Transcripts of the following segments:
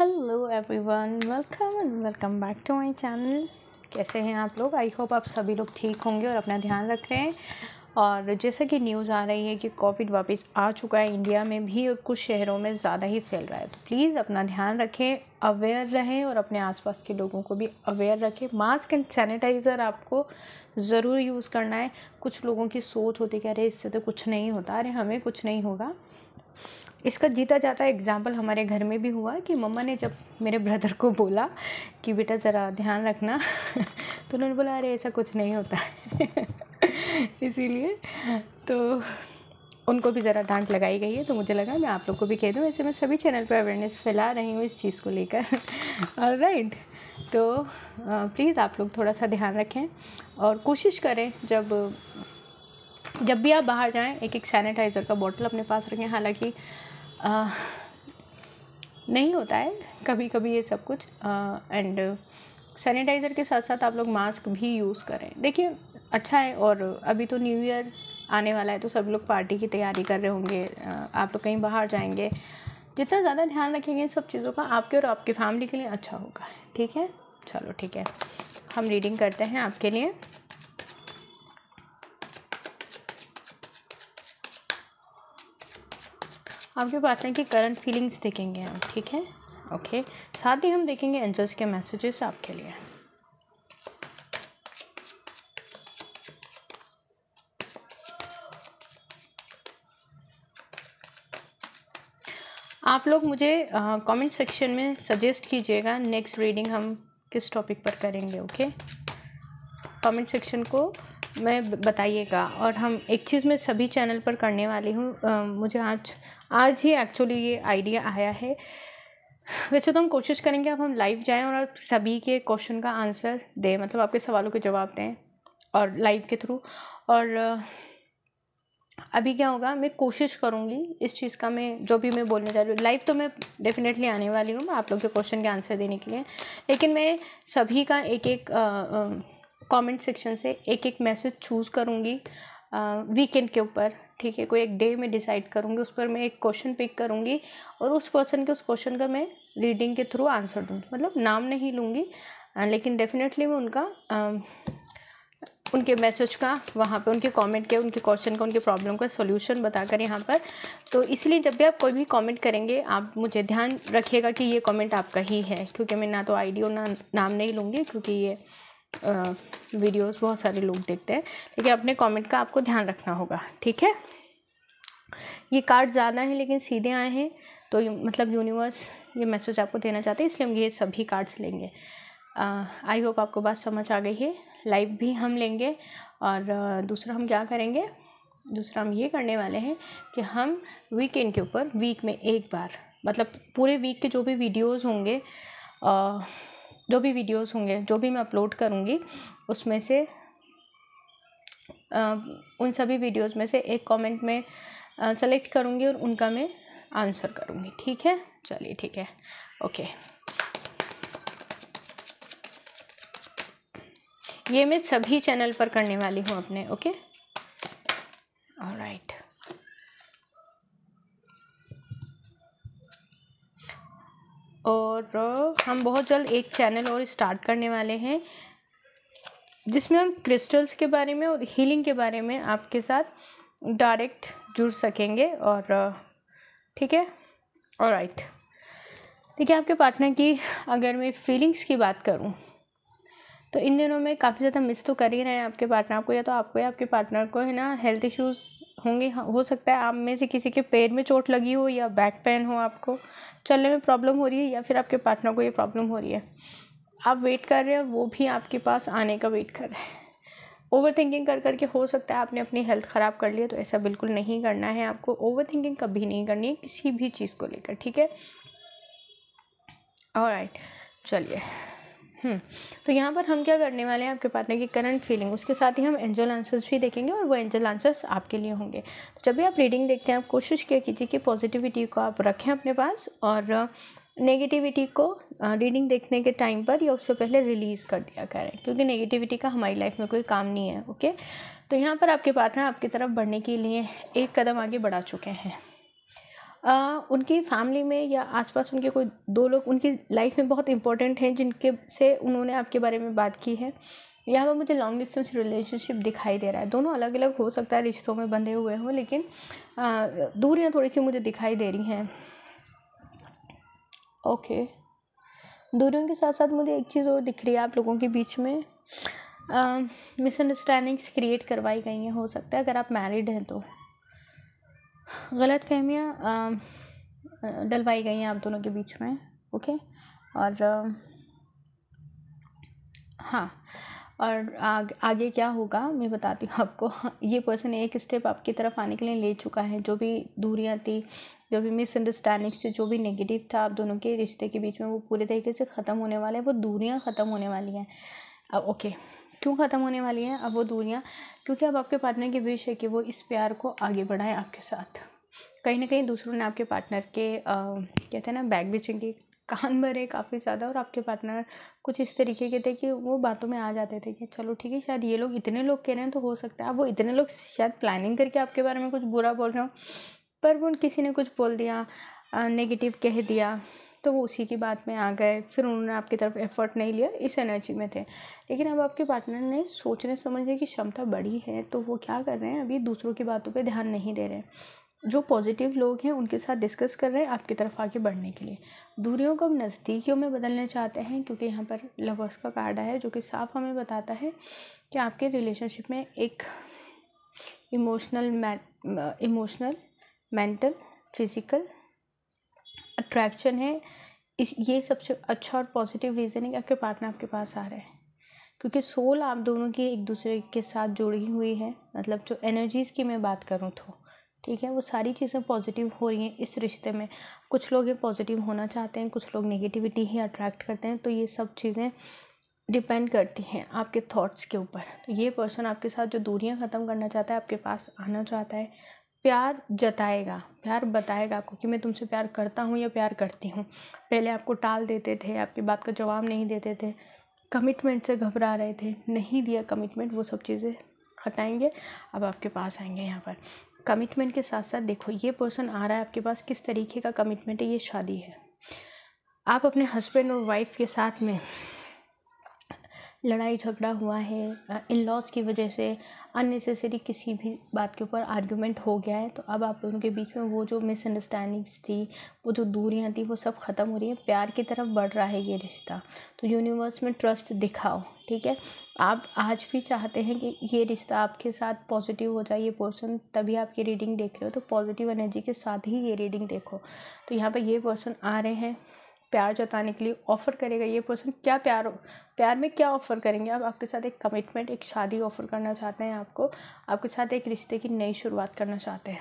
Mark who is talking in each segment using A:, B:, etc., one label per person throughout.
A: Hello everyone welcome and welcome back to my channel कैसे हैं आप लोग आई होप आप सभी लोग ठीक होंगे और अपना ध्यान रख रहे हैं और जैसा कि न्यूज़ आ रही है कि कोविड वापस आ चुका है इंडिया में भी और कुछ शहरों में ज़्यादा ही फैल रहा है तो प्लीज़ अपना ध्यान रखें अवेयर रहें और अपने आसपास के लोगों को भी अवेयर रखें मास्क एंड सैनिटाइज़र आपको ज़रूर यूज़ करना है कुछ लोगों की सोच होती है कि अरे इससे तो कुछ नहीं होता अरे हमें कुछ नहीं होगा इसका जीता जाता एग्ज़ाम्पल हमारे घर में भी हुआ कि मम्मा ने जब मेरे ब्रदर को बोला कि बेटा ज़रा ध्यान रखना तो उन्होंने बोला अरे ऐसा कुछ नहीं होता है इसीलिए तो उनको भी ज़रा डांट लगाई गई है तो मुझे लगा मैं आप लोग को भी कह दूँ ऐसे मैं सभी चैनल पर अवेयरनेस फैला रही हूँ इस चीज़ को लेकर और राइट तो प्लीज़ आप लोग थोड़ा सा ध्यान रखें और कोशिश करें जब जब भी आप बाहर जाएं एक एक सैनिटाइज़र का बॉटल अपने पास रखें हालांकि आ, नहीं होता है कभी कभी ये सब कुछ एंड सैनिटाइज़र के साथ साथ आप लोग मास्क भी यूज़ करें देखिए अच्छा है और अभी तो न्यू ईयर आने वाला है तो सब लोग पार्टी की तैयारी कर रहे होंगे आप लोग कहीं बाहर जाएंगे जितना ज़्यादा ध्यान रखेंगे इन सब चीज़ों का आपके और आपकी फैमिली के लिए अच्छा होगा ठीक है चलो ठीक है हम रीडिंग करते हैं आपके लिए आपके पास है कि करंट फीलिंग्स देखेंगे हम ठीक है ओके साथ ही हम देखेंगे एंजल्स के मैसेजेस आपके लिए आप लोग मुझे कमेंट सेक्शन में सजेस्ट कीजिएगा नेक्स्ट रीडिंग हम किस टॉपिक पर करेंगे ओके कमेंट सेक्शन को मैं बताइएगा और हम एक चीज़ मैं सभी चैनल पर करने वाली हूँ मुझे आज आज ही एक्चुअली ये आइडिया आया है वैसे तो हम कोशिश करेंगे अब हम लाइव जाएं और आप सभी के क्वेश्चन का आंसर दें मतलब आपके सवालों के जवाब दें और लाइव के थ्रू और अभी क्या होगा मैं कोशिश करूँगी इस चीज़ का मैं जो भी मैं बोलने जा रही हूँ लाइव तो मैं डेफिनेटली आने वाली हूँ आप लोग के क्वेश्चन के आंसर देने के लिए लेकिन मैं सभी का एक एक आ, आ, कमेंट सेक्शन से एक एक मैसेज चूज़ करूँगी वीकेंड के ऊपर ठीक है कोई एक डे में डिसाइड करूँगी उस पर मैं एक क्वेश्चन पिक करूँगी और उस पर्सन के उस क्वेश्चन का मैं रीडिंग के थ्रू आंसर दूँगी मतलब नाम नहीं लूँगी लेकिन डेफिनेटली मैं उनका आ, उनके मैसेज का वहाँ पे उनके कमेंट के उनके क्वेश्चन का उनके प्रॉब्लम का सोल्यूशन बताकर यहाँ पर तो इसलिए जब भी आप कोई भी कमेंट करेंगे आप मुझे ध्यान रखिएगा कि ये कमेंट आपका ही है क्योंकि मैं ना तो आईडी और ना नाम नहीं लूँगी क्योंकि ये वीडियोस बहुत सारे लोग देखते हैं लेकिन अपने कमेंट का आपको ध्यान रखना होगा ठीक है ये कार्ड ज़्यादा हैं लेकिन सीधे आए हैं तो मतलब यूनिवर्स ये मैसेज आपको देना चाहते हैं इसलिए हम ये सभी कार्ड्स लेंगे आई होप आपको बात समझ आ गई है लाइव भी हम लेंगे और दूसरा हम क्या करेंगे दूसरा हम ये करने वाले हैं कि हम वीकेंड के ऊपर वीक में एक बार मतलब पूरे वीक के जो भी वीडियोस होंगे आ, जो भी वीडियोस होंगे जो भी मैं अपलोड करूँगी उसमें से आ, उन सभी वीडियोस में से एक कमेंट में सेलेक्ट करूँगी और उनका मैं आंसर करूँगी ठीक है चलिए ठीक है ओके ये मैं सभी चैनल पर करने वाली हूँ अपने ओके ऑलराइट और हम बहुत जल्द एक चैनल और स्टार्ट करने वाले हैं जिसमें हम क्रिस्टल्स के बारे में और हीलिंग के बारे में आपके साथ डायरेक्ट जुड़ सकेंगे और ठीक है और राइट देखिए आपके पार्टनर की अगर मैं फीलिंग्स की बात करूँ तो इन दिनों में काफ़ी ज़्यादा मिस तो कर ही रहे हैं आपके पार्टनर को या तो आपको या आपके पार्टनर को है ना हेल्थ इश्यूज़ होंगे हाँ, हो सकता है आप में से किसी के पैर में चोट लगी हो या बैक पेन हो आपको चलने में प्रॉब्लम हो रही है या फिर आपके पार्टनर को ये प्रॉब्लम हो रही है आप वेट कर रहे हैं वो भी आपके पास आने का वेट कर रहे हैं ओवर थिंकिंग कर करके हो सकता है आपने अपनी हेल्थ ख़राब कर लिया तो ऐसा बिल्कुल नहीं करना है आपको ओवर थिंकिंग कभी नहीं करनी है किसी भी चीज़ को लेकर ठीक है और राइट चलिए हम्म। तो यहाँ पर हम क्या करने वाले हैं आपके पार्टनर की करंट फीलिंग उसके साथ ही हम एंजल आंसर्स भी देखेंगे और वो एंजल आंसर्स आपके लिए होंगे तो जब भी आप रीडिंग देखते हैं आप कोशिश किया कीजिए कि पॉजिटिविटी को आप रखें अपने पास और नेगेटिविटी को रीडिंग देखने के टाइम पर या उससे पहले रिलीज़ कर दिया करें क्योंकि नेगेटिविटी का हमारी लाइफ में कोई काम नहीं है ओके तो यहाँ पर आपके पार्टनर आपकी तरफ बढ़ने के लिए एक कदम आगे बढ़ा चुके हैं आ, उनकी फैमिली में या आसपास उनके कोई दो लोग उनकी लाइफ में बहुत इंपॉर्टेंट हैं जिनके से उन्होंने आपके बारे में बात की है यहाँ पर मुझे लॉन्ग डिस्टेंस रिलेशनशिप दिखाई दे रहा है दोनों अलग अलग हो सकता है रिश्तों में बंधे हुए हों लेकिन दूरियाँ थोड़ी सी मुझे दिखाई दे रही हैं ओके दूरियों के साथ साथ मुझे एक चीज़ और दिख रही है आप लोगों के बीच में मिसअंडरस्टैंडिंग्स क्रिएट करवाई गई हैं हो सकता है अगर आप मैरिड हैं तो गलत फहमियाँ डलवाई गई हैं आप दोनों के बीच में ओके और हाँ और आग, आगे क्या होगा मैं बताती हूँ आपको ये पर्सन एक स्टेप आपकी तरफ आने के लिए ले चुका है जो भी दूरियाँ थी जो भी मिसअंडरस्टैंडिंग थी जो भी नेगेटिव था आप दोनों के रिश्ते के बीच में वो पूरे तरीके से ख़त्म होने वाले हैं वो दूरियाँ ख़त्म होने वाली हैं अब ओके क्यों ख़त्म होने वाली हैं अब वो दूरियाँ क्योंकि अब आपके पार्टनर की विश है कि वो इस प्यार को आगे बढ़ाएं आपके साथ कहीं ना कहीं दूसरों ने आपके पार्टनर के आ, कहते हैं ना बैग बेचेंगे की कान भरे काफ़ी ज़्यादा और आपके पार्टनर कुछ इस तरीके के थे कि वो बातों में आ जाते थे कि चलो ठीक है शायद ये लोग इतने लोग कह रहे हैं तो हो सकता है अब वो इतने लोग शायद प्लानिंग करके आपके बारे में कुछ बुरा बोल रहे हो पर वो किसी ने कुछ बोल दिया नेगेटिव कह दिया तो वो उसी की बात में आ गए फिर उन्होंने आपकी तरफ एफर्ट नहीं लिया इस एनर्जी में थे लेकिन अब आपके पार्टनर ने सोचने समझने की क्षमता बढ़ी है तो वो क्या कर रहे हैं अभी दूसरों की बातों पर ध्यान नहीं दे रहे हैं जो पॉजिटिव लोग हैं उनके साथ डिस्कस कर रहे हैं आपकी तरफ आगे बढ़ने के लिए दूरियों को हम नज़दीकियों में बदलना चाहते हैं क्योंकि यहाँ पर लवर्स का कार्ड है जो कि साफ हमें बताता है कि आपके रिलेशनशिप में एक emotional emotional mental physical attraction है इस ये सबसे अच्छा और पॉजिटिव रीज़न है कि आपके पार्टनर आपके पास आ रहे हैं क्योंकि सोल आप दोनों की एक दूसरे के साथ जुड़ी हुई है मतलब जो एनर्जीज़ की मैं बात करूँ तो ठीक है वो सारी चीज़ें पॉजिटिव हो रही हैं इस रिश्ते में कुछ लोग ये पॉजिटिव होना चाहते हैं कुछ लोग नेगेटिविटी ही अट्रैक्ट करते हैं तो ये सब चीज़ें डिपेंड करती हैं आपके थॉट्स के ऊपर तो ये पर्सन आपके साथ जो दूरियां ख़त्म करना चाहता है आपके पास आना चाहता है प्यार जताएगा प्यार बताएगा आपको कि मैं तुमसे प्यार करता हूँ या प्यार करती हूँ पहले आपको टाल देते थे आपकी बात का जवाब नहीं देते थे कमिटमेंट से घबरा रहे थे नहीं दिया कमिटमेंट वो सब चीज़ें हटाएंगे अब आपके पास आएंगे यहाँ पर कमिटमेंट के साथ साथ देखो ये पर्सन आ रहा है आपके पास किस तरीके का कमिटमेंट है ये शादी है आप अपने हस्बैंड और वाइफ के साथ में लड़ाई झगड़ा हुआ है इन लॉज़ की वजह से अननेसेसरी किसी भी बात के ऊपर आर्ग्यूमेंट हो गया है तो अब आप उनके बीच में वो जो मिसअंडरस्टैंडिंग्स थी वो जो दूरियाँ थी वो सब ख़त्म हो रही है प्यार की तरफ बढ़ रहा है ये रिश्ता तो यूनिवर्स में ट्रस्ट दिखाओ ठीक है आप आज भी चाहते हैं कि ये रिश्ता आपके साथ पॉजिटिव हो जाए ये पर्सन तभी आप ये रीडिंग देख रहे हो तो पॉजिटिव एनर्जी के साथ ही ये रीडिंग देखो तो यहाँ पर ये पर्सन आ रहे हैं प्यार जताने के लिए ऑफ़र करेगा ये पर्सन क्या प्यार प्यार में क्या ऑफ़र करेंगे आप आपके साथ एक कमिटमेंट एक शादी ऑफ़र करना चाहते हैं आपको आपके साथ एक रिश्ते की नई शुरुआत करना चाहते हैं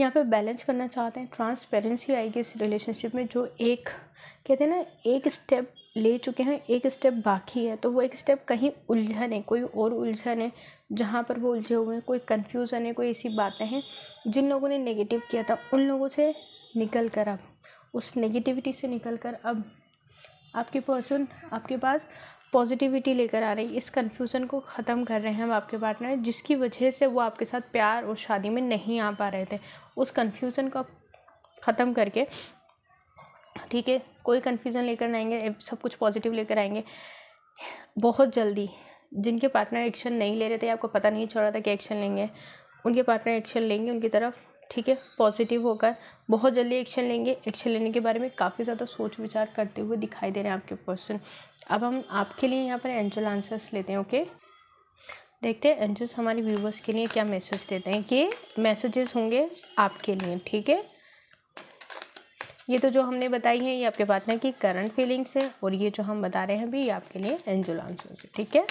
A: यहाँ पे बैलेंस करना चाहते हैं ट्रांसपेरेंसी आएगी इस रिलेशनशिप में जो एक कहते हैं ना एक स्टेप ले चुके हैं एक स्टेप बाकी है तो वो एक स्टेप कहीं उलझन है कोई और उलझन है जहाँ पर वो उलझे हुए हैं कोई कन्फ्यूज़न है कोई ऐसी बातें हैं जिन लोगों ने नेगेटिव किया था उन लोगों से निकल कर अब उस नेगेटिविटी से निकल कर अब आपके पर्सन आपके पास पॉजिटिविटी लेकर आ रही है इस कन्फ्यूज़न को ख़त्म कर रहे हैं हम आपके पार्टनर जिसकी वजह से वो आपके साथ प्यार और शादी में नहीं आ पा रहे थे उस कन्फ्यूज़न को ख़त्म करके ठीक है कोई कन्फ्यूज़न लेकर आएंगे सब कुछ पॉजिटिव लेकर आएंगे बहुत जल्दी जिनके पार्टनर एक्शन नहीं ले रहे थे आपको पता नहीं चल रहा था कि एक्शन लेंगे उनके पार्टनर एक्शन लेंगे उनकी तरफ ठीक है पॉजिटिव होकर बहुत जल्दी एक्शन लेंगे एक्शन लेने के बारे में काफ़ी ज़्यादा सोच विचार करते हुए दिखाई दे रहे हैं आपके पर्सन अब हम आपके लिए यहाँ पर एंजल आंसर्स लेते हैं ओके देखते हैं एंजल्स हमारे व्यूवर्स के लिए क्या मैसेज देते हैं कि मैसेजेस होंगे आपके लिए ठीक है ये तो जो हमने बताई है ये आपके बात ना कि करंट फीलिंग्स है और ये जो हम बता रहे हैं भी ये आपके लिए एंजल आंसर्स है ठीक है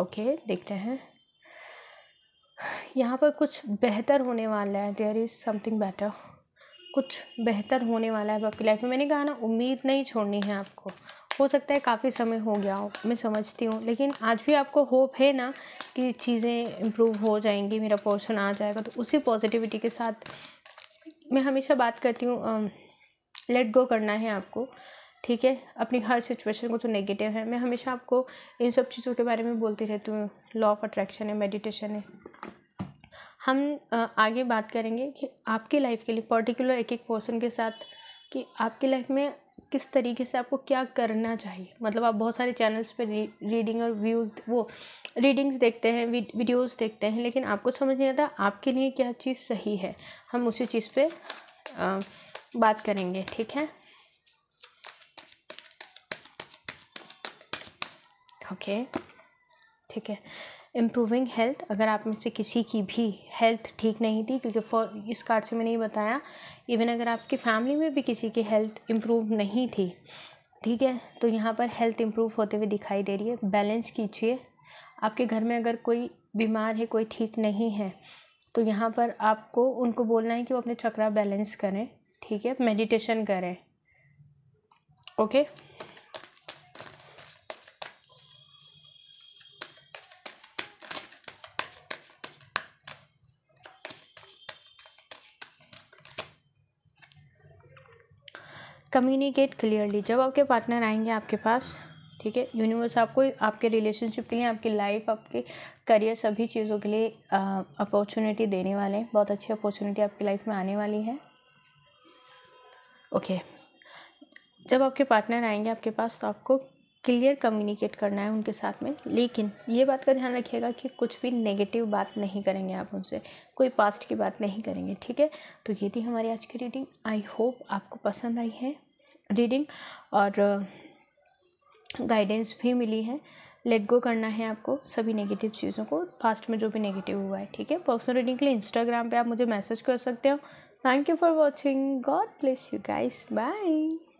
A: ओके देखते हैं यहाँ पर कुछ बेहतर होने वाला है देयर इज़ समथिंग बेटर कुछ बेहतर होने वाला है आपकी लाइफ में मैंने कहा ना उम्मीद नहीं छोड़नी है आपको हो सकता है काफ़ी समय हो गया हो मैं समझती हूँ लेकिन आज भी आपको होप है ना कि चीज़ें इम्प्रूव हो जाएंगी मेरा पोर्सन आ जाएगा तो उसी पॉजिटिविटी के साथ मैं हमेशा बात करती हूँ लेट गो करना है आपको ठीक है अपनी हर सिचुएशन को जो नेगेटिव है मैं हमेशा आपको इन सब चीज़ों के बारे में बोलती रहती हूँ लॉ ऑफ अट्रैक्शन है मेडिटेशन है हम आगे बात करेंगे कि आपकी लाइफ के लिए पर्टिकुलर एक एक पर्सन के साथ कि आपकी लाइफ में किस तरीके से आपको क्या करना चाहिए मतलब आप बहुत सारे चैनल्स पर रीडिंग और व्यूज़ वो रीडिंग्स देखते हैं वीडियोस देखते हैं लेकिन आपको समझ नहीं आता आपके लिए क्या चीज़ सही है हम उसी चीज़ पर बात करेंगे ठीक है ओके okay. ठीक है इम्प्रूविंग हेल्थ अगर आप में से किसी की भी हेल्थ ठीक नहीं थी क्योंकि फॉर इस कार्ड से मैंने ये बताया इवन अगर आपकी फैमिली में भी किसी की हेल्थ इम्प्रूव नहीं थी ठीक है तो यहाँ पर हेल्थ इम्प्रूव होते हुए दिखाई दे रही है बैलेंस कीजिए आपके घर में अगर कोई बीमार है कोई ठीक नहीं है तो यहाँ पर आपको उनको बोलना है कि वो अपने चक्रा बैलेंस करें ठीक है मेडिटेशन करें ओके कम्युनिकेट क्लियरली जब आपके पार्टनर आएंगे आपके पास ठीक है यूनिवर्स आपको आपके रिलेशनशिप के लिए आपकी लाइफ आपके करियर सभी चीज़ों के लिए अपॉर्चुनिटी देने वाले हैं बहुत अच्छी अपॉर्चुनिटी आपकी लाइफ में आने वाली है ओके okay. जब आपके पार्टनर आएंगे आपके पास तो आपको क्लियर कम्युनिकेट करना है उनके साथ में लेकिन ये बात का ध्यान रखिएगा कि कुछ भी नेगेटिव बात नहीं करेंगे आप उनसे कोई पास्ट की बात नहीं करेंगे ठीक है तो ये थी हमारी आज की रीडिंग आई होप आपको पसंद आई है रीडिंग और गाइडेंस भी मिली है लेट गो करना है आपको सभी नेगेटिव चीज़ों को फास्ट में जो भी नेगेटिव हुआ है ठीक है पर्सनल रीडिंग के लिए इंस्टाग्राम पे आप मुझे मैसेज कर सकते हो thank you for watching God bless you guys bye